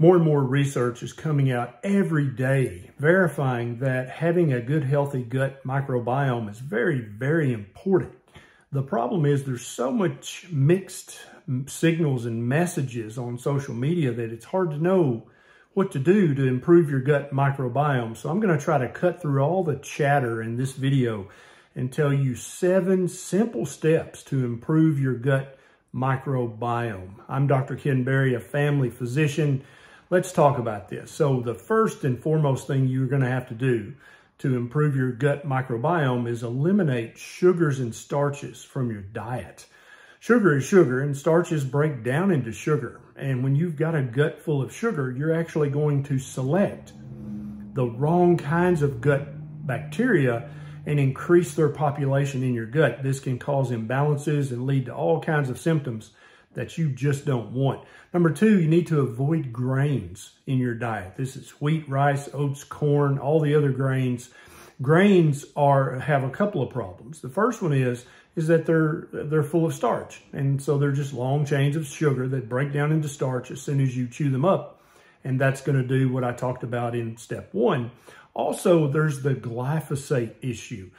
More and more research is coming out every day verifying that having a good, healthy gut microbiome is very, very important. The problem is there's so much mixed signals and messages on social media that it's hard to know what to do to improve your gut microbiome. So I'm going to try to cut through all the chatter in this video and tell you seven simple steps to improve your gut microbiome. I'm Dr. Ken Berry, a family physician Let's talk about this. So the first and foremost thing you're going to have to do to improve your gut microbiome is eliminate sugars and starches from your diet. Sugar is sugar and starches break down into sugar. And when you've got a gut full of sugar, you're actually going to select the wrong kinds of gut bacteria and increase their population in your gut. This can cause imbalances and lead to all kinds of symptoms that you just don't want. Number two, you need to avoid grains in your diet. This is wheat, rice, oats, corn, all the other grains. Grains are have a couple of problems. The first one is is that they're they're full of starch, and so they're just long chains of sugar that break down into starch as soon as you chew them up, and that's going to do what I talked about in step one. Also, there's the glyphosate issue.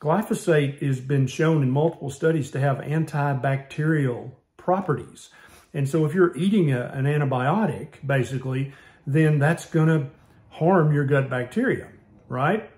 Glyphosate has been shown in multiple studies to have antibacterial properties. And so if you're eating a, an antibiotic, basically, then that's going to harm your gut bacteria, right?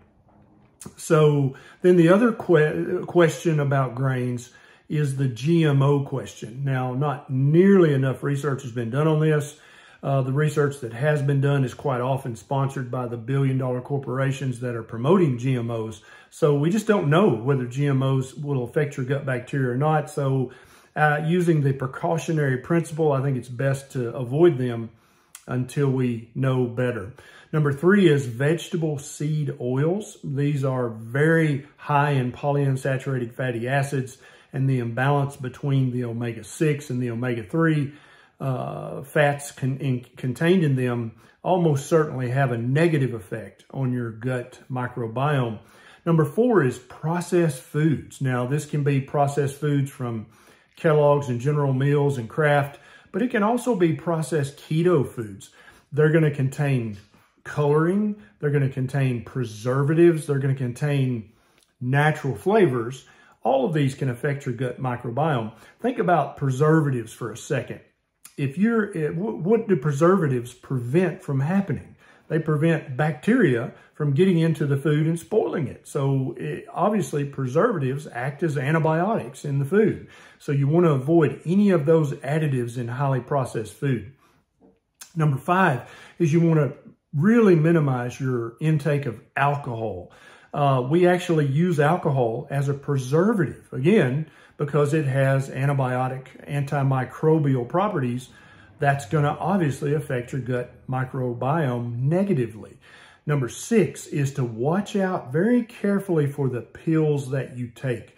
So then the other que question about grains is the GMO question. Now, not nearly enough research has been done on this. Uh, the research that has been done is quite often sponsored by the billion dollar corporations that are promoting GMOs. So we just don't know whether GMOs will affect your gut bacteria or not. So uh, using the precautionary principle, I think it's best to avoid them until we know better. Number three is vegetable seed oils. These are very high in polyunsaturated fatty acids and the imbalance between the omega-6 and the omega-3 uh, fats con in contained in them almost certainly have a negative effect on your gut microbiome. Number four is processed foods. Now, this can be processed foods from Kellogg's and General Mills and Kraft, but it can also be processed keto foods. They're going to contain coloring. They're going to contain preservatives. They're going to contain natural flavors. All of these can affect your gut microbiome. Think about preservatives for a second. If you're, eh, what do preservatives prevent from happening? They prevent bacteria from getting into the food and spoiling it. So it, obviously preservatives act as antibiotics in the food. So you want to avoid any of those additives in highly processed food. Number five is you want to really minimize your intake of alcohol. Uh, we actually use alcohol as a preservative, again, because it has antibiotic, antimicrobial properties that's going to obviously affect your gut microbiome negatively. Number six is to watch out very carefully for the pills that you take.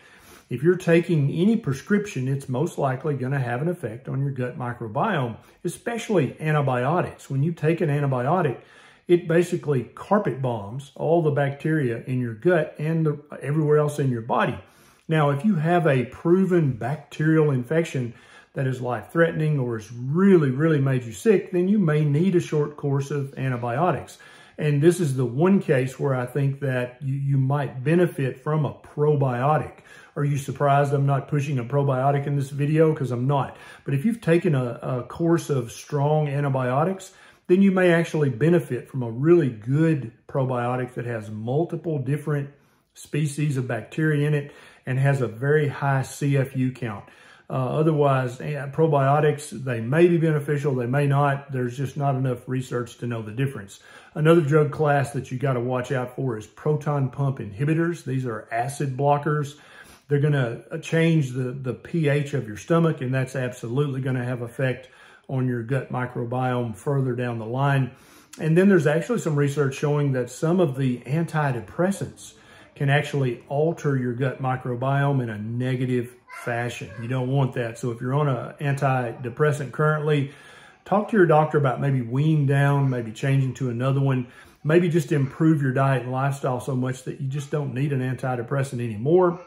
If you're taking any prescription, it's most likely going to have an effect on your gut microbiome, especially antibiotics. When you take an antibiotic, it basically carpet bombs all the bacteria in your gut and the, everywhere else in your body. Now, if you have a proven bacterial infection, that is life-threatening or has really, really made you sick, then you may need a short course of antibiotics. And this is the one case where I think that you, you might benefit from a probiotic. Are you surprised I'm not pushing a probiotic in this video? Because I'm not. But if you've taken a, a course of strong antibiotics, then you may actually benefit from a really good probiotic that has multiple different species of bacteria in it and has a very high CFU count. Uh, otherwise, eh, probiotics, they may be beneficial, they may not. There's just not enough research to know the difference. Another drug class that you got to watch out for is proton pump inhibitors. These are acid blockers. They're going to uh, change the, the pH of your stomach, and that's absolutely going to have effect on your gut microbiome further down the line. And then there's actually some research showing that some of the antidepressants can actually alter your gut microbiome in a negative fashion. You don't want that. So if you're on an antidepressant currently, talk to your doctor about maybe weaning down, maybe changing to another one, maybe just improve your diet and lifestyle so much that you just don't need an antidepressant anymore.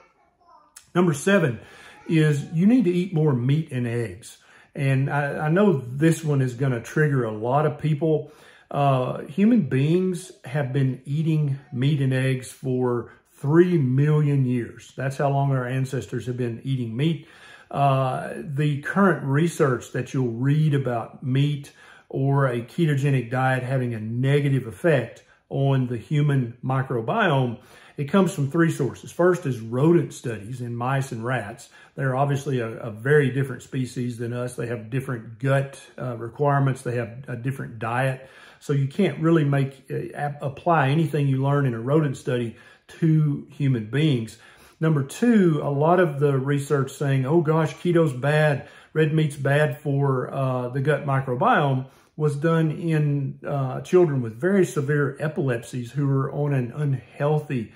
Number seven is you need to eat more meat and eggs. And I, I know this one is going to trigger a lot of people. Uh, human beings have been eating meat and eggs for Three million years. That's how long our ancestors have been eating meat. Uh, the current research that you'll read about meat or a ketogenic diet having a negative effect on the human microbiome, it comes from three sources. First is rodent studies in mice and rats. They're obviously a, a very different species than us. They have different gut uh, requirements. They have a different diet. So you can't really make uh, apply anything you learn in a rodent study to human beings. Number two, a lot of the research saying, oh gosh, keto's bad, red meat's bad for uh, the gut microbiome was done in uh, children with very severe epilepsies who were on an unhealthy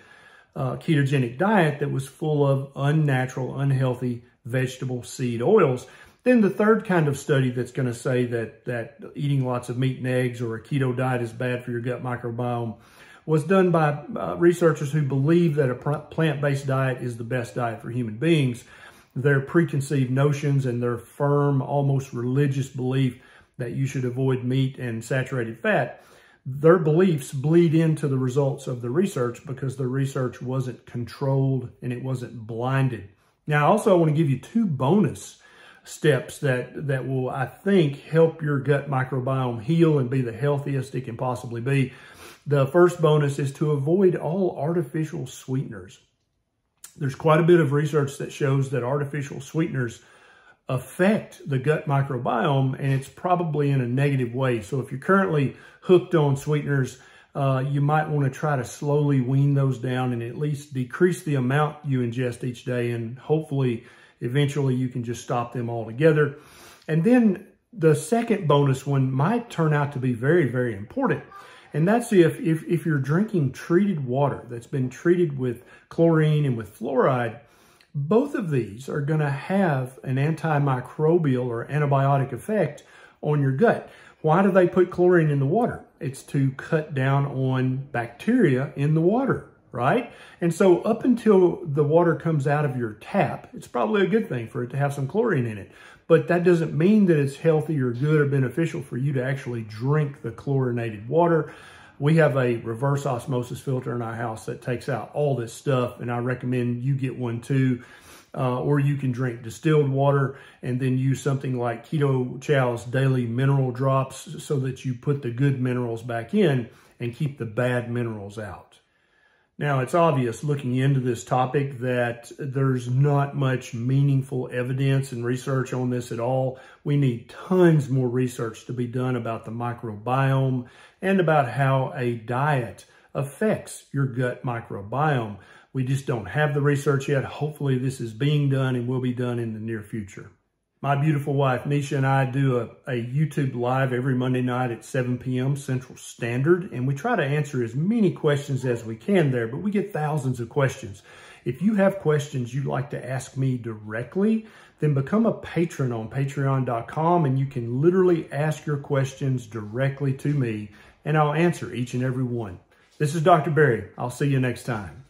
uh, ketogenic diet that was full of unnatural, unhealthy vegetable seed oils. Then the third kind of study that's going to say that, that eating lots of meat and eggs or a keto diet is bad for your gut microbiome was done by uh, researchers who believe that a plant-based diet is the best diet for human beings. Their preconceived notions and their firm, almost religious belief that you should avoid meat and saturated fat, their beliefs bleed into the results of the research because the research wasn't controlled and it wasn't blinded. Now, also, I want to give you two bonus steps that, that will, I think, help your gut microbiome heal and be the healthiest it can possibly be. The first bonus is to avoid all artificial sweeteners. There's quite a bit of research that shows that artificial sweeteners affect the gut microbiome and it's probably in a negative way. So if you're currently hooked on sweeteners, uh, you might want to try to slowly wean those down and at least decrease the amount you ingest each day. And hopefully, eventually, you can just stop them altogether. And then the second bonus one might turn out to be very, very important. And that's if, if, if you're drinking treated water that's been treated with chlorine and with fluoride, both of these are going to have an antimicrobial or antibiotic effect on your gut. Why do they put chlorine in the water? It's to cut down on bacteria in the water, right? And so up until the water comes out of your tap, it's probably a good thing for it to have some chlorine in it. But that doesn't mean that it's healthy or good or beneficial for you to actually drink the chlorinated water. We have a reverse osmosis filter in our house that takes out all this stuff, and I recommend you get one too. Uh, or you can drink distilled water and then use something like Keto Chow's daily mineral drops so that you put the good minerals back in and keep the bad minerals out. Now, it's obvious looking into this topic that there's not much meaningful evidence and research on this at all. We need tons more research to be done about the microbiome and about how a diet affects your gut microbiome. We just don't have the research yet. Hopefully, this is being done and will be done in the near future. My beautiful wife, Nisha, and I do a, a, YouTube live every Monday night at 7 p.m. Central Standard, and we try to answer as many questions as we can there, but we get thousands of questions. If you have questions you'd like to ask me directly, then become a patron on patreon.com and you can literally ask your questions directly to me, and I'll answer each and every one. This is Dr. Barry. I'll see you next time.